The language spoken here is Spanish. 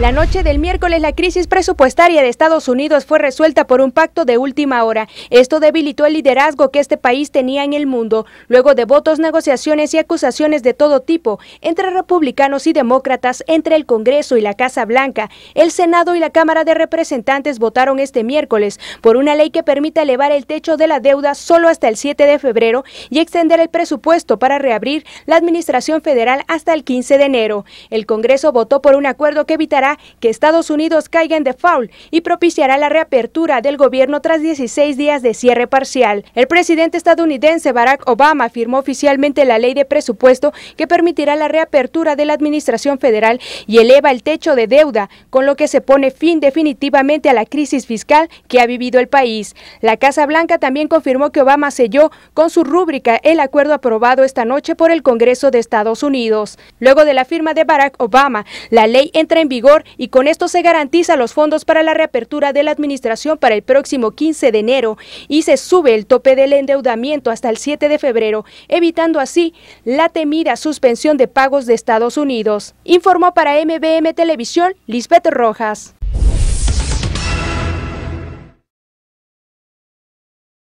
La noche del miércoles la crisis presupuestaria de Estados Unidos fue resuelta por un pacto de última hora. Esto debilitó el liderazgo que este país tenía en el mundo, luego de votos, negociaciones y acusaciones de todo tipo entre republicanos y demócratas, entre el Congreso y la Casa Blanca. El Senado y la Cámara de Representantes votaron este miércoles por una ley que permite elevar el techo de la deuda solo hasta el 7 de febrero y extender el presupuesto para reabrir la Administración Federal hasta el 15 de enero. El Congreso votó por un acuerdo que evitará que Estados Unidos caiga en default y propiciará la reapertura del gobierno tras 16 días de cierre parcial. El presidente estadounidense Barack Obama firmó oficialmente la ley de presupuesto que permitirá la reapertura de la administración federal y eleva el techo de deuda, con lo que se pone fin definitivamente a la crisis fiscal que ha vivido el país. La Casa Blanca también confirmó que Obama selló con su rúbrica el acuerdo aprobado esta noche por el Congreso de Estados Unidos. Luego de la firma de Barack Obama, la ley entra en vigor y con esto se garantiza los fondos para la reapertura de la administración para el próximo 15 de enero y se sube el tope del endeudamiento hasta el 7 de febrero, evitando así la temida suspensión de pagos de Estados Unidos. Informó para MBM Televisión Lisbeth Rojas.